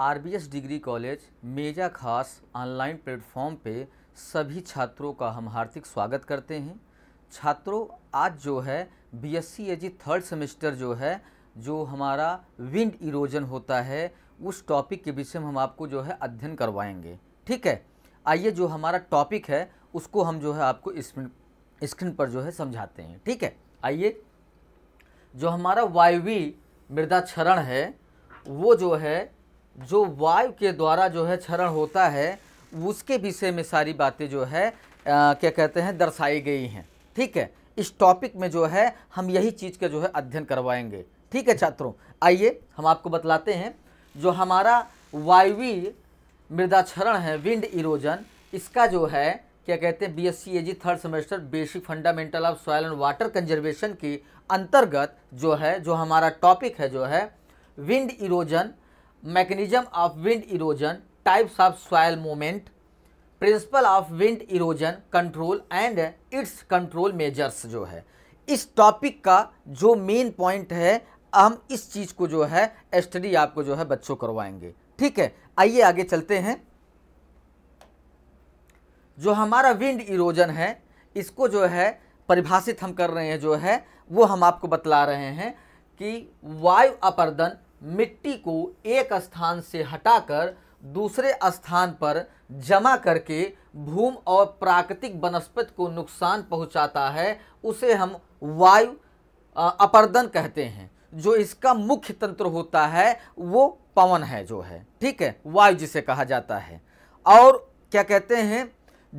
are degree college मेजा खास online platform पे सभी छात्रों का हम हार्दिक स्वागत करते हैं छात्रों आज जो है B S C third semester जो है जो हमारा विंड इरोजन होता है उस टॉपिक के विषय में हम आपको जो है अध्ययन करवाएंगे ठीक है आइए जो हमारा टॉपिक है उसको हम जो है आपको स्क्रीन स्क्रीन पर जो है समझाते हैं ठीक है आइए जो हमारा वायवी मृदा क्षरण है वो जो है जो वायु के द्वारा जो है क्षरण होता है उसके विषय में सारी बातें जो है आ, क्या कहते हैं दर्शाई गई हैं ठीक है इस टॉपिक में जो है हम यही चीज़ का जो है अध्ययन करवाएंगे ठीक है छात्रों आइए हम आपको बतलाते हैं जो हमारा वायवी मृदा क्षरण है विंड इरोजन इसका जो है क्या कहते हैं B S C A G third semester basic fundamental of soil and water conservation के अंतर्गत जो है जो हमारा टॉपिक है जो है wind erosion mechanism of wind erosion types of soil moment principle of wind erosion control and its control measures जो है इस टॉपिक का जो मेन पॉइंट है हम इस चीज़ को जो है स्टडी आपको जो है बच्चों करवाएंगे ठीक है आइए आगे चलते हैं जो हमारा विंड इरोजन है इसको जो है परिभाषित हम कर रहे हैं जो है वो हम आपको बतला रहे हैं कि वायु अपर्दन मिट्टी को एक स्थान से हटाकर दूसरे स्थान पर जमा करके भूमि और प्राकृतिक वनस्पति को नुकसान पहुंचाता है उसे हम वायु अपर्दन कहते हैं जो इसका मुख्य तंत्र होता है वो पवन है जो है ठीक है वायु जिसे कहा जाता है और क्या कहते हैं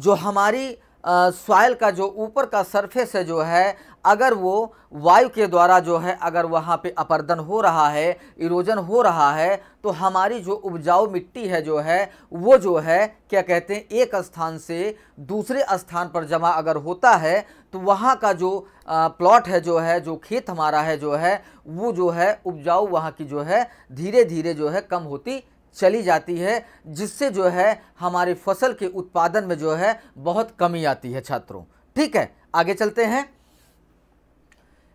जो हमारी सॉयल का जो ऊपर का सरफेस है जो है अगर वो वायु के द्वारा जो है अगर वहाँ पे अपर्दन हो रहा है इरोजन हो रहा है तो हमारी जो उपजाऊ मिट्टी है जो है वो जो है क्या कहते हैं एक स्थान से दूसरे स्थान पर जमा अगर होता है तो वहाँ का जो प्लॉट है जो है जो खेत हमारा है जो है वो जो है उपजाऊ वहाँ की जो है धीरे धीरे जो है कम होती चली जाती है जिससे जो है हमारी फसल के उत्पादन में जो है बहुत कमी आती है छात्रों ठीक है आगे चलते हैं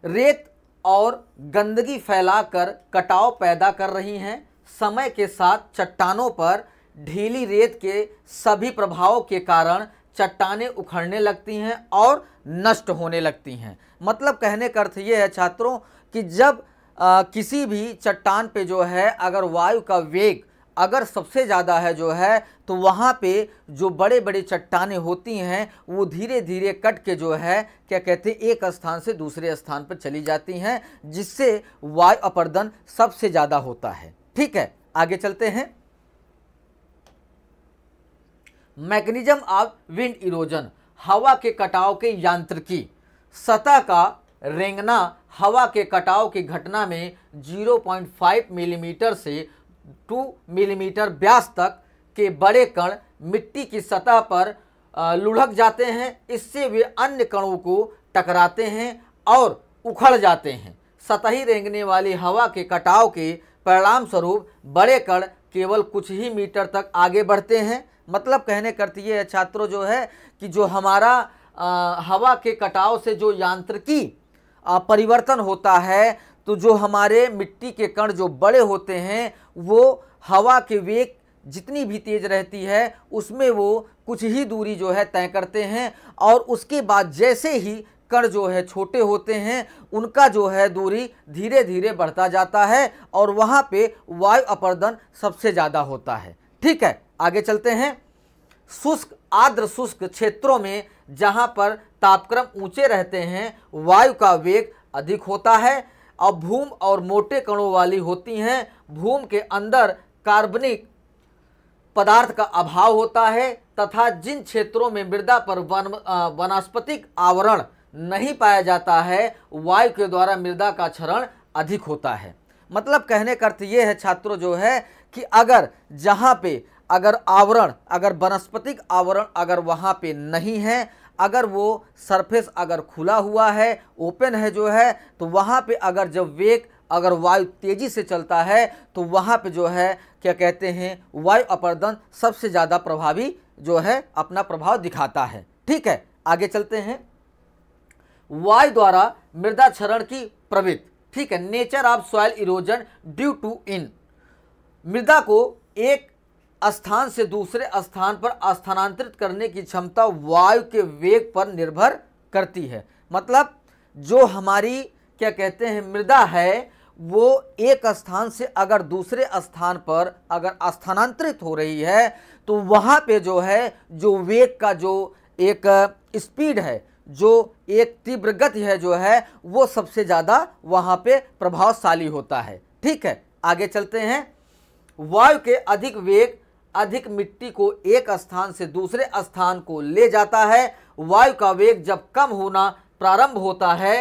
रेत और गंदगी फैलाकर कटाव पैदा कर रही हैं समय के साथ चट्टानों पर ढीली रेत के सभी प्रभाव के कारण चट्टाने उखड़ने लगती हैं और नष्ट होने लगती हैं मतलब कहने का अर्थ ये है छात्रों कि जब आ, किसी भी चट्टान पे जो है अगर वायु का वेग अगर सबसे ज़्यादा है जो है तो वहाँ पे जो बड़े बड़े चट्टाने होती हैं वो धीरे धीरे कट के जो है क्या कहते हैं एक स्थान से दूसरे स्थान पर चली जाती हैं जिससे वायु अपर्दन सबसे ज़्यादा होता है ठीक है आगे चलते हैं मैकेनिज्म ऑफ विंड इरोजन हवा के कटाव के यांत्रिकी सतह का रेंगना हवा के कटाव की घटना में 0.5 मिलीमीटर mm से टू मिलीमीटर व्यास तक के बड़े कण मिट्टी की सतह पर लुढ़क जाते हैं इससे वे अन्य कणों को टकराते हैं और उखड़ जाते हैं सतही रेंगने वाली हवा के कटाव के परिणाम स्वरूप बड़े कण केवल कुछ ही मीटर तक आगे बढ़ते हैं मतलब कहने करती है छात्रों जो है कि जो हमारा आ, हवा के कटाव से जो यांत्रिकी परिवर्तन होता है तो जो हमारे मिट्टी के कण जो बड़े होते हैं वो हवा के वेग जितनी भी तेज़ रहती है उसमें वो कुछ ही दूरी जो है तय करते हैं और उसके बाद जैसे ही कण जो है छोटे होते हैं उनका जो है दूरी धीरे धीरे बढ़ता जाता है और वहाँ पे वायु अपर्दन सबसे ज़्यादा होता है ठीक है आगे चलते हैं शुष्क आर्द्र शुष्क क्षेत्रों में जहाँ पर तापक्रम ऊँचे रहते हैं वायु का वेग अधिक होता है भूम और मोटे कणों वाली होती हैं भूम के अंदर कार्बनिक पदार्थ का अभाव होता है तथा जिन क्षेत्रों में मृदा पर वन वनस्पतिक आवरण नहीं पाया जाता है वायु के द्वारा मृदा का क्षरण अधिक होता है मतलब कहने का अर्थ ये है छात्रों जो है कि अगर जहाँ पे अगर आवरण अगर वनस्पतिक आवरण अगर वहाँ पे नहीं है अगर वो सरफेस अगर खुला हुआ है ओपन है जो है तो वहाँ पे अगर जब वेग अगर वायु तेज़ी से चलता है तो वहाँ पे जो है क्या कहते हैं वायु अपर्दन सबसे ज़्यादा प्रभावी जो है अपना प्रभाव दिखाता है ठीक है आगे चलते हैं वायु द्वारा मृदा क्षरण की प्रवृत्ति ठीक है nature of soil erosion due to इन मृदा को एक स्थान से दूसरे स्थान पर स्थानांतरित करने की क्षमता वायु के वेग पर निर्भर करती है मतलब जो हमारी क्या कहते हैं मृदा है वो एक स्थान से अगर दूसरे स्थान पर अगर स्थानांतरित हो रही है तो वहाँ पे जो है जो वेग का जो एक स्पीड है जो एक तीव्र गति है जो है वो सबसे ज़्यादा वहाँ पे प्रभावशाली होता है ठीक है आगे चलते हैं वायु के अधिक वेग अधिक मिट्टी को एक स्थान से दूसरे स्थान को ले जाता है वायु का वेग जब कम होना प्रारंभ होता है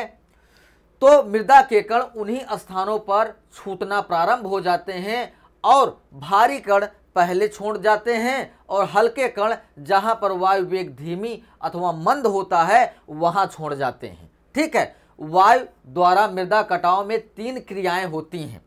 तो मृदा के कण उन्हीं स्थानों पर छूटना प्रारंभ हो जाते हैं और भारी कण पहले छोड़ जाते हैं और हल्के कण जहाँ पर वायु वेग धीमी अथवा मंद होता है वहाँ छोड़ जाते हैं ठीक है वायु द्वारा मृदा कटाव में तीन क्रियाएं होती हैं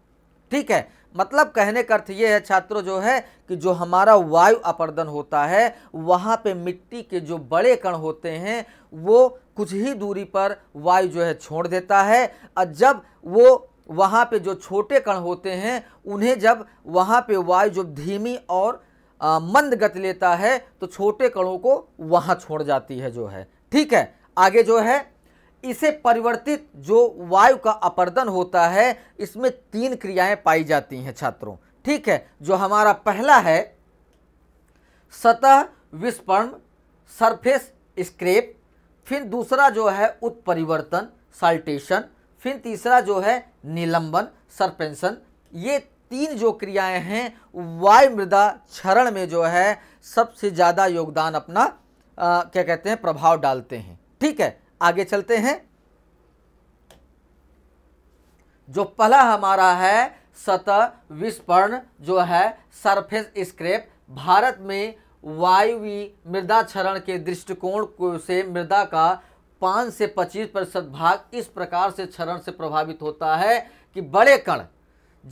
ठीक है मतलब कहने का अर्थ ये है छात्रों जो है कि जो हमारा वायु अपर्दन होता है वहाँ पे मिट्टी के जो बड़े कण होते हैं वो कुछ ही दूरी पर वायु जो है छोड़ देता है और जब वो वहाँ पे जो छोटे कण होते हैं उन्हें जब वहाँ पे वायु जब धीमी और आ, मंद गति लेता है तो छोटे कणों को वहाँ छोड़ जाती है जो है ठीक है आगे जो है इसे परिवर्तित जो वायु का अपर्दन होता है इसमें तीन क्रियाएं पाई जाती हैं छात्रों ठीक है जो हमारा पहला है सतह विस्पर्ण सरफेस स्क्रेप फिर दूसरा जो है उत्परिवर्तन साल्टेशन फिर तीसरा जो है निलंबन सरपेंशन ये तीन जो क्रियाएं हैं वायु मृदा क्षरण में जो है सबसे ज़्यादा योगदान अपना आ, क्या कहते हैं प्रभाव डालते हैं ठीक है आगे चलते हैं जो पहला हमारा है सतह विस्फर्ण जो है सरफेस स्क्रैप भारत में वायुवी मृदा क्षरण के दृष्टिकोण से मृदा का पाँच से पच्चीस प्रतिशत भाग इस प्रकार से क्षरण से प्रभावित होता है कि बड़े कण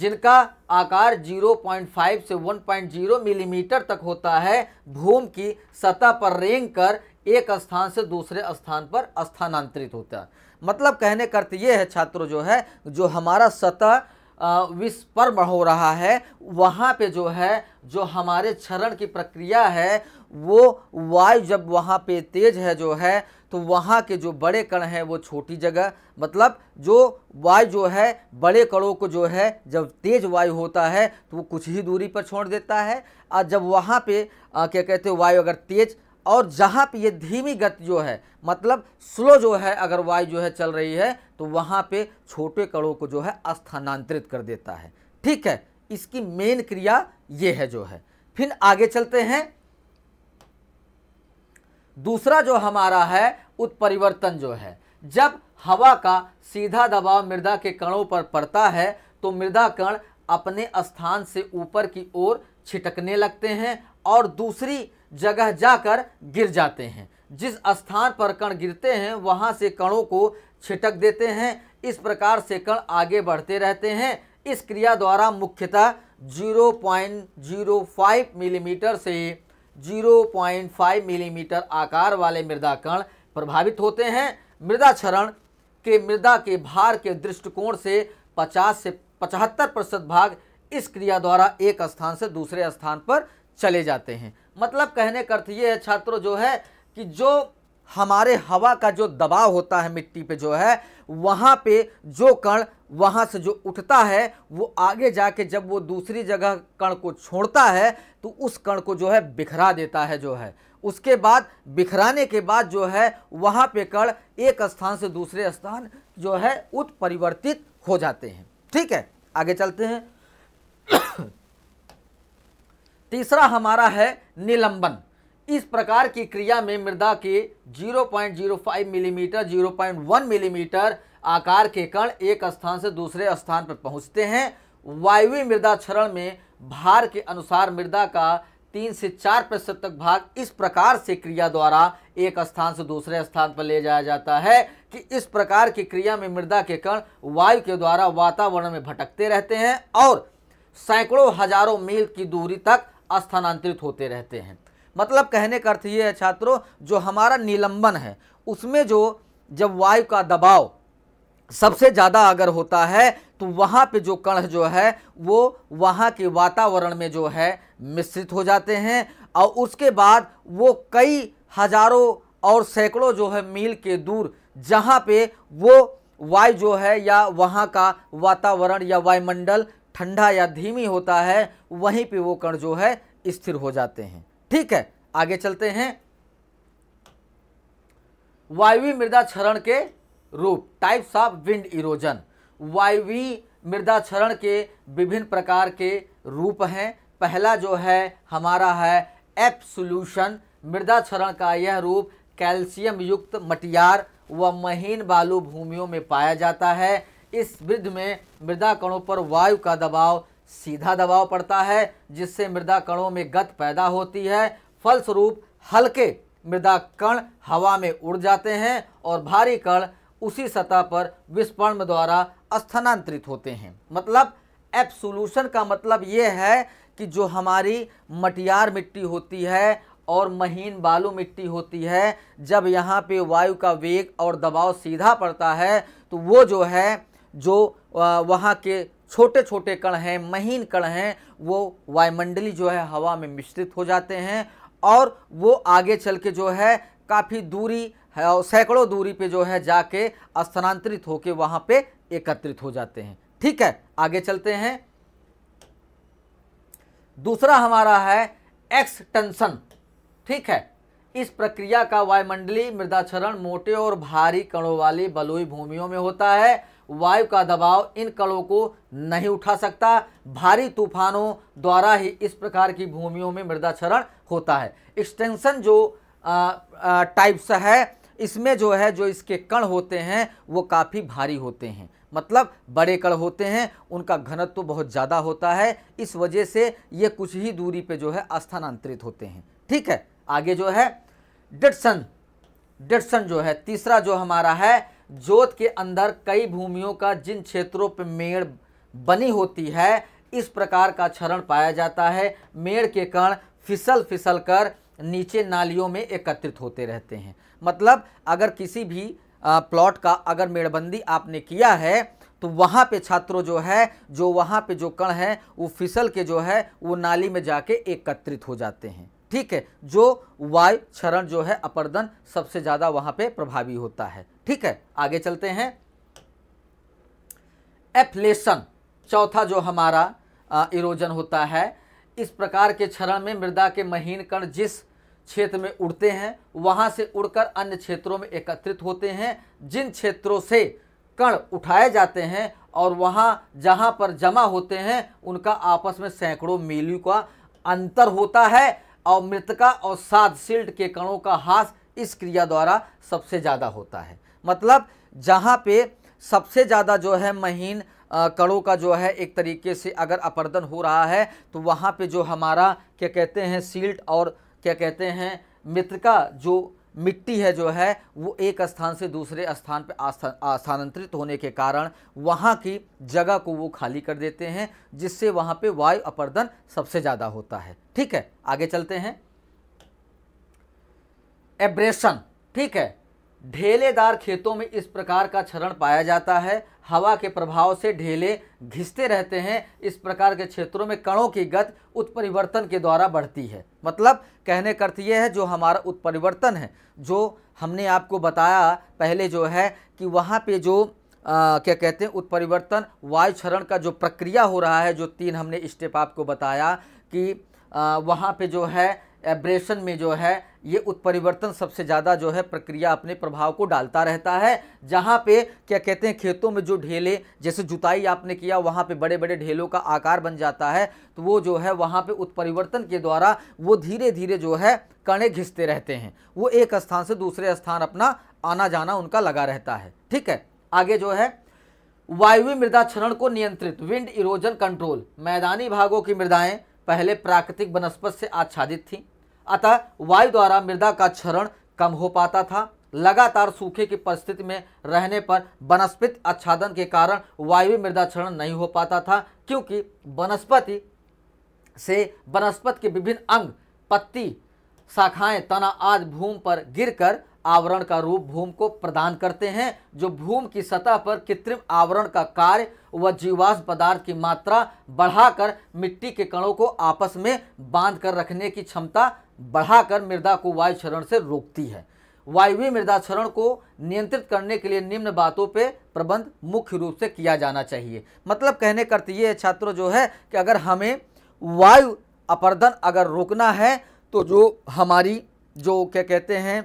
जिनका आकार 0.5 से 1.0 मिलीमीटर तक होता है भूमि की सतह पर रेंग कर एक स्थान से दूसरे स्थान पर स्थानांतरित होता है मतलब कहने का अर्थ ये है छात्रों जो है जो हमारा सतह विस्पर्म हो रहा है वहाँ पे जो है जो हमारे क्षरण की प्रक्रिया है वो वायु जब वहाँ पे तेज है जो है तो वहाँ के जो बड़े कण हैं वो छोटी जगह मतलब जो वायु जो है बड़े कणों को जो है जब तेज वायु होता है तो वो कुछ ही दूरी पर छोड़ देता है और जब वहाँ पे आ, क्या कहते हैं वायु अगर तेज और जहाँ पे ये धीमी गति जो है मतलब स्लो जो है अगर वायु जो है चल रही है तो वहाँ पे छोटे कणों को जो है स्थानांतरित कर देता है ठीक है इसकी मेन क्रिया ये है जो है फिर आगे चलते हैं दूसरा जो हमारा है उत्परिवर्तन जो है जब हवा का सीधा दबाव मृदा के कणों पर पड़ता है तो मृदा कण अपने स्थान से ऊपर की ओर छिटकने लगते हैं और दूसरी जगह जाकर गिर जाते हैं जिस स्थान पर कण गिरते हैं वहाँ से कणों को छिटक देते हैं इस प्रकार से कण आगे बढ़ते रहते हैं इस क्रिया द्वारा मुख्यतः 0.05 मिलीमीटर mm से 0.5 मिलीमीटर mm आकार वाले मृदा कण प्रभावित होते हैं मृदा क्षरण के मृदा के भार के दृष्टिकोण से 50 से 75 प्रतिशत भाग इस क्रिया द्वारा एक स्थान से दूसरे स्थान पर चले जाते हैं मतलब कहने का अर्थ ये है छात्रों जो है कि जो हमारे हवा का जो दबाव होता है मिट्टी पे जो है वहाँ पे जो कण वहाँ से जो उठता है वो आगे जाके जब वो दूसरी जगह कण को छोड़ता है तो उस कण को जो है बिखरा देता है जो है उसके बाद बिखराने के बाद जो है वहाँ पे कण एक स्थान से दूसरे स्थान जो है उत्परिवर्तित हो जाते हैं ठीक है आगे चलते हैं तीसरा हमारा है निलंबन इस प्रकार की क्रिया में मृदा के 0.05 मिलीमीटर 0.1 मिलीमीटर आकार के कण एक स्थान से दूसरे स्थान पर पहुंचते हैं वायवीय मृदा क्षरण में भार के अनुसार मृदा का तीन से चार प्रतिशत तक भाग इस प्रकार से क्रिया द्वारा एक स्थान से दूसरे स्थान पर ले जाया जाता है कि इस प्रकार की क्रिया में मृदा के कण वायु के द्वारा वातावरण में भटकते रहते हैं और सैकड़ों हजारों मील की दूरी तक स्थानांतरित होते रहते हैं मतलब कहने का अर्थ ये है छात्रों जो हमारा निलंबन है उसमें जो जब वायु का दबाव सबसे ज़्यादा अगर होता है तो वहाँ पे जो कण जो है वो वहाँ के वातावरण में जो है मिश्रित हो जाते हैं और उसके बाद वो कई हजारों और सैकड़ों जो है मील के दूर जहाँ पे वो वायु जो है या वहाँ का वातावरण या वायुमंडल ठंडा या धीमी होता है वहीं पे वो कण जो है स्थिर हो जाते हैं ठीक है आगे चलते हैं वायवी मृदा क्षरण के रूप टाइप्स ऑफ विंड इरोजन वायवी मृदा क्षरण के विभिन्न प्रकार के रूप हैं पहला जो है हमारा है एप सोल्यूशन मृदा क्षरण का यह रूप कैल्शियम युक्त मटियार व महीन बालू भूमियों में पाया जाता है इस वृद्ध में मृदा कणों पर वायु का दबाव सीधा दबाव पड़ता है जिससे मृदा कणों में गत पैदा होती है फलस्वरूप हल्के मृदा कण हवा में उड़ जाते हैं और भारी कण उसी सतह पर विस्फर्ण द्वारा स्थानांतरित होते हैं मतलब एप्सोल्यूशन का मतलब ये है कि जो हमारी मटियार मिट्टी होती है और महीन बालू मिट्टी होती है जब यहाँ पे वायु का वेग और दबाव सीधा पड़ता है तो वो जो है जो वहाँ के छोटे छोटे कण हैं महीन कण हैं वो वायुमंडली जो है हवा में मिश्रित हो जाते हैं और वो आगे चल के जो है काफ़ी दूरी सैकड़ों दूरी पे जो है जाके स्थानांतरित होके वहाँ पे एकत्रित हो जाते हैं ठीक है आगे चलते हैं दूसरा हमारा है एक्सटेंशन ठीक है इस प्रक्रिया का वायुमंडलीय मृदाचरण मोटे और भारी कणों वाली बलुई भूमियों में होता है वायु का दबाव इन कणों को नहीं उठा सकता भारी तूफानों द्वारा ही इस प्रकार की भूमियों में मृदा क्षरण होता है एक्सटेंशन जो टाइप्स है इसमें जो है जो इसके कण होते हैं वो काफ़ी भारी होते हैं मतलब बड़े कण होते हैं उनका घनत्व तो बहुत ज़्यादा होता है इस वजह से ये कुछ ही दूरी पे जो है स्थानांतरित होते हैं ठीक है आगे जो है डिटसन डिटसन जो है तीसरा जो हमारा है जोत के अंदर कई भूमियों का जिन क्षेत्रों पर मेड़ बनी होती है इस प्रकार का क्षरण पाया जाता है मेड़ के कण फिसल फिसल कर नीचे नालियों में एकत्रित होते रहते हैं मतलब अगर किसी भी प्लॉट का अगर मेड़बंदी आपने किया है तो वहाँ पे छात्रों जो है जो वहाँ पे जो कण है वो फिसल के जो है वो नाली में जाके एकत्रित हो जाते हैं ठीक है जो वायु क्षरण जो है अपर्दन सबसे ज़्यादा वहां पे प्रभावी होता है ठीक है आगे चलते हैं एफ्लेशन चौथा जो हमारा इरोजन होता है इस प्रकार के क्षरण में मृदा के महीन कण जिस क्षेत्र में उड़ते हैं वहां से उड़कर अन्य क्षेत्रों में एकत्रित होते हैं जिन क्षेत्रों से कण उठाए जाते हैं और वहां जहां पर जमा होते हैं उनका आपस में सैकड़ों मीलों का अंतर होता है और मृतका और साध सिल्ट के कणों का हास इस क्रिया द्वारा सबसे ज़्यादा होता है मतलब जहाँ पे सबसे ज़्यादा जो है महीन कणों का जो है एक तरीके से अगर अपर्दन हो रहा है तो वहाँ पे जो हमारा क्या कहते हैं सील्ट और क्या कहते हैं मृतका जो मिट्टी है जो है वो एक स्थान से दूसरे स्थान पर स्थानांतरित होने के कारण वहाँ की जगह को वो खाली कर देते हैं जिससे वहाँ पे वायु अपर्दन सबसे ज़्यादा होता है ठीक है आगे चलते हैं एब्रेशन ठीक है ढेलेदार खेतों में इस प्रकार का क्षरण पाया जाता है हवा के प्रभाव से ढेले घिसते रहते हैं इस प्रकार के क्षेत्रों में कणों की गत उत्परिवर्तन के द्वारा बढ़ती है मतलब कहने का अर्थ यह है जो हमारा उत्परिवर्तन है जो हमने आपको बताया पहले जो है कि वहाँ पे जो आ, क्या कहते हैं उत्परिवर्तन वायु क्षरण का जो प्रक्रिया हो रहा है जो तीन हमने स्टेप आपको बताया कि आ, वहाँ पर जो है एब्रेशन में जो है ये उत्परिवर्तन सबसे ज़्यादा जो है प्रक्रिया अपने प्रभाव को डालता रहता है जहाँ पे क्या कहते हैं खेतों में जो ढेले जैसे जुताई आपने किया वहाँ पे बड़े बड़े ढेलों का आकार बन जाता है तो वो जो है वहाँ पे उत्परिवर्तन के द्वारा वो धीरे धीरे जो है कणे घिसते रहते हैं वो एक स्थान से दूसरे स्थान अपना आना जाना उनका लगा रहता है ठीक है आगे जो है वायु मृदा क्षरण को नियंत्रित विंड इरोजन कंट्रोल मैदानी भागों की मृदाएँ पहले प्राकृतिक वनस्पत से आच्छादित थीं अतः वायु द्वारा मृदा का क्षरण कम हो पाता था लगातार सूखे की परिस्थिति में रहने पर वनस्पति आच्छादन के कारण वायु मृदा क्षरण नहीं हो पाता था क्योंकि वनस्पति से वनस्पति के विभिन्न अंग पत्ती शाखाएं तना आदि भूमि पर गिरकर आवरण का रूप भूमि को प्रदान करते हैं जो भूमि की सतह पर कृत्रिम आवरण का कार्य व जीवाश्म पदार्थ की मात्रा बढ़ाकर मिट्टी के कणों को आपस में बांध कर रखने की क्षमता बढ़ाकर मृदा को वायु क्षरण से रोकती है वायुवीय मृदा क्षरण को नियंत्रित करने के लिए निम्न बातों पे प्रबंध मुख्य रूप से किया जाना चाहिए मतलब कहने का अर्थ ये छात्र छात्रों जो है कि अगर हमें वायु अपर्दन अगर रोकना है तो जो हमारी जो क्या कहते हैं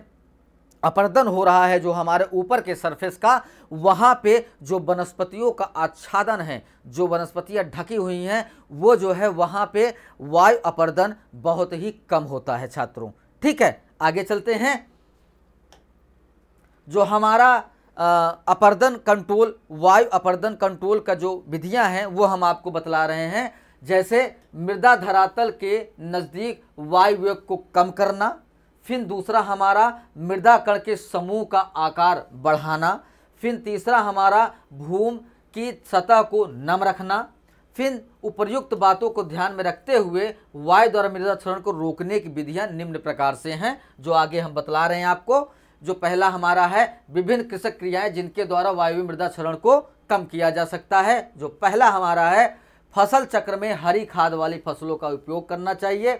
अपरदन हो रहा है जो हमारे ऊपर के सरफेस का वहाँ पे जो वनस्पतियों का आच्छादन है जो वनस्पतियाँ ढकी हुई हैं वो जो है वहाँ पे वायु अपरदन बहुत ही कम होता है छात्रों ठीक है आगे चलते हैं जो हमारा अपरदन कंट्रोल वायु अपरदन कंट्रोल का जो विधियाँ हैं वो हम आपको बतला रहे हैं जैसे मृदा धरातल के नज़दीक वायु को कम करना फिर दूसरा हमारा मृदा कण के समूह का आकार बढ़ाना फिर तीसरा हमारा भूमि की सतह को नम रखना फिर उपर्युक्त बातों को ध्यान में रखते हुए वायु द्वारा मृदा क्षरण को रोकने की विधियां निम्न प्रकार से हैं जो आगे हम बतला रहे हैं आपको जो पहला हमारा है विभिन्न कृषक क्रियाएं जिनके द्वारा वायु मृदा क्षरण को कम किया जा सकता है जो पहला हमारा है फसल चक्र में हरी खाद वाली फसलों का उपयोग करना चाहिए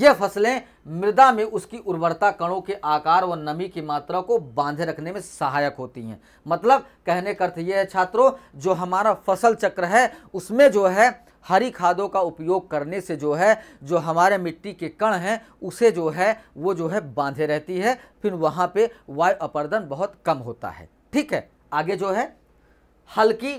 ये फसलें मृदा में उसकी उर्वरता कणों के आकार व नमी की मात्रा को बांधे रखने में सहायक होती हैं मतलब कहने का अर्थ ये है छात्रों जो हमारा फसल चक्र है उसमें जो है हरी खादों का उपयोग करने से जो है जो हमारे मिट्टी के कण हैं उसे जो है वो जो है बांधे रहती है फिर वहाँ पे वायु अपर्दन बहुत कम होता है ठीक है आगे जो है हल्की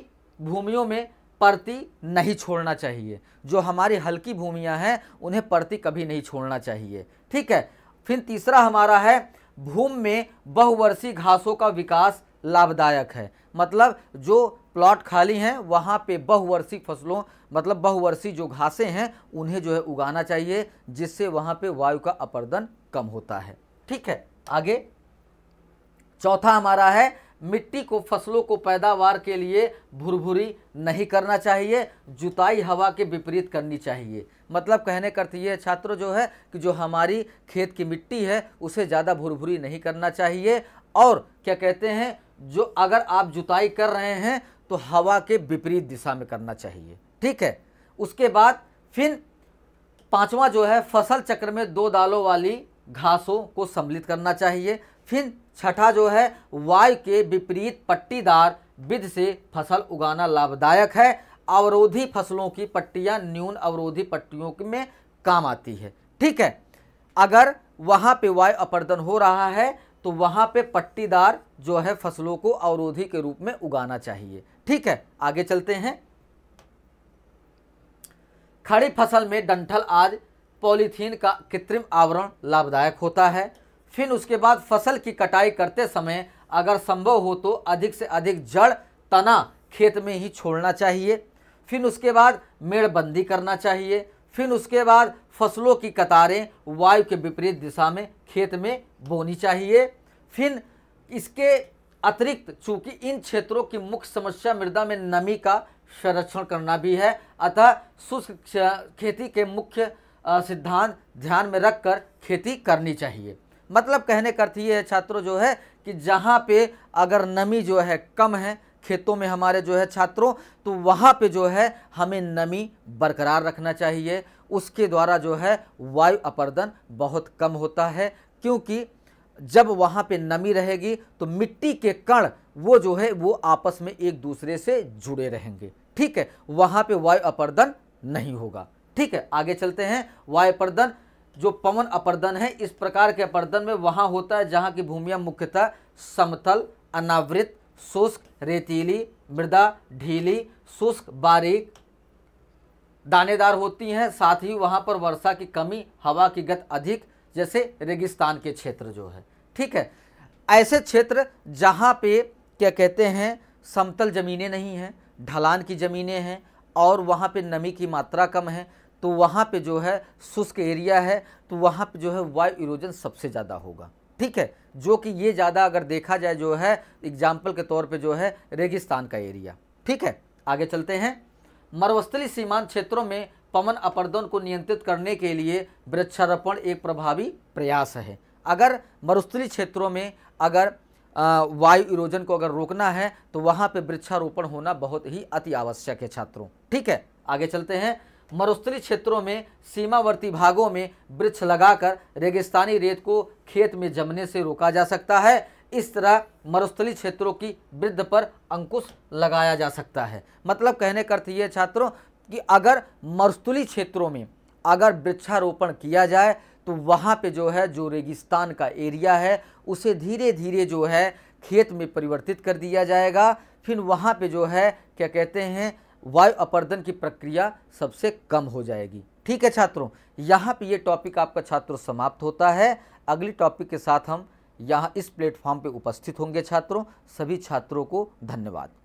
भूमियों में परती नहीं छोड़ना चाहिए जो हमारी हल्की भूमियाँ हैं उन्हें परती कभी नहीं छोड़ना चाहिए ठीक है फिर तीसरा हमारा है भूमि में बहुवर्षीय घासों का विकास लाभदायक है मतलब जो प्लॉट खाली हैं वहाँ पे बहुवर्षीय फसलों मतलब बहुवर्षीय जो घासें हैं उन्हें जो है उगाना चाहिए जिससे वहाँ पे वायु का अपर्दन कम होता है ठीक है आगे चौथा हमारा है मिट्टी को फसलों को पैदावार के लिए भुरभुरी नहीं करना चाहिए जुताई हवा के विपरीत करनी चाहिए मतलब कहने करते ये छात्रों जो है कि जो हमारी खेत की मिट्टी है उसे ज़्यादा भुरभुरी नहीं करना चाहिए और क्या कहते हैं जो अगर आप जुताई कर रहे हैं तो हवा के विपरीत दिशा में करना चाहिए ठीक है उसके बाद फिर पाँचवा जो है फसल चक्र में दो दालों वाली घासों को सम्मिलित करना चाहिए फिर छठा जो है वायु के विपरीत पट्टीदार विध से फसल उगाना लाभदायक है अवरोधी फसलों की पट्टियां न्यून अवरोधी पट्टियों में काम आती है ठीक है अगर वहाँ पे वायु अपर्दन हो रहा है तो वहाँ पे पट्टीदार जो है फसलों को अवरोधी के रूप में उगाना चाहिए ठीक है आगे चलते हैं खड़ी फसल में डंठल आज पॉलीथीन का कृत्रिम आवरण लाभदायक होता है फिर उसके बाद फसल की कटाई करते समय अगर संभव हो तो अधिक से अधिक जड़ तना खेत में ही छोड़ना चाहिए फिर उसके बाद मेड़बंदी करना चाहिए फिर उसके बाद फसलों की कतारें वायु के विपरीत दिशा में खेत में बोनी चाहिए फिर इसके अतिरिक्त चूंकि इन क्षेत्रों की मुख्य समस्या मृदा में नमी का संरक्षण करना भी है अतः शुष्क खेती के मुख्य सिद्धांत ध्यान में रखकर खेती करनी चाहिए मतलब कहने का अर्थ ये है छात्रों जो है कि जहाँ पे अगर नमी जो है कम है खेतों में हमारे जो है छात्रों तो वहाँ पे जो है हमें नमी बरकरार रखना चाहिए उसके द्वारा जो है वायु अपर्दन बहुत कम होता है क्योंकि जब वहाँ पे नमी रहेगी तो मिट्टी के कण वो जो है वो आपस में एक दूसरे से जुड़े रहेंगे ठीक है वहाँ पे वायु अपर्दन नहीं होगा ठीक है आगे चलते हैं वायु अपर्दन जो पवन अपर्दन है इस प्रकार के अपर्दन में वहाँ होता है जहाँ की भूमिया मुख्यतः समतल अनावृत शुष्क रेतीली मृदा ढीली शुष्क बारीक दानेदार होती हैं साथ ही वहाँ पर वर्षा की कमी हवा की गत अधिक जैसे रेगिस्तान के क्षेत्र जो है ठीक है ऐसे क्षेत्र जहाँ पे क्या कहते हैं समतल ज़मीनें नहीं हैं ढलान की ज़मीनें हैं और वहाँ पे नमी की मात्रा कम है तो वहाँ पे जो है शुष्क एरिया है तो वहाँ पे जो है वायु इरोजन सबसे ज़्यादा होगा ठीक है जो कि ये ज़्यादा अगर देखा जाए जो है एग्जाम्पल के तौर पर जो है रेगिस्तान का एरिया ठीक है आगे चलते हैं मरुस्थली सीमांत क्षेत्रों में पवन अपर्दन को नियंत्रित करने के लिए वृक्षारोपण एक प्रभावी प्रयास है अगर मरुस्थली क्षेत्रों में अगर वायु इरोजन को अगर रोकना है तो वहाँ पे वृक्षारोपण होना बहुत ही अति आवश्यक है छात्रों ठीक है आगे चलते हैं मरुस्थली क्षेत्रों में सीमावर्ती भागों में वृक्ष लगाकर रेगिस्तानी रेत को खेत में जमने से रोका जा सकता है इस तरह मरुस्थली क्षेत्रों की वृद्ध पर अंकुश लगाया जा सकता है मतलब कहने का अर्थ ये छात्रों कि अगर मरुस्थली क्षेत्रों में अगर वृक्षारोपण किया जाए तो वहाँ पे जो है जो रेगिस्तान का एरिया है उसे धीरे धीरे जो है खेत में परिवर्तित कर दिया जाएगा फिर वहाँ पे जो है क्या कहते हैं वायु अपर्दन की प्रक्रिया सबसे कम हो जाएगी ठीक है छात्रों यहाँ पे ये टॉपिक आपका छात्रों समाप्त होता है अगली टॉपिक के साथ हम यहाँ इस प्लेटफॉर्म पे उपस्थित होंगे छात्रों सभी छात्रों को धन्यवाद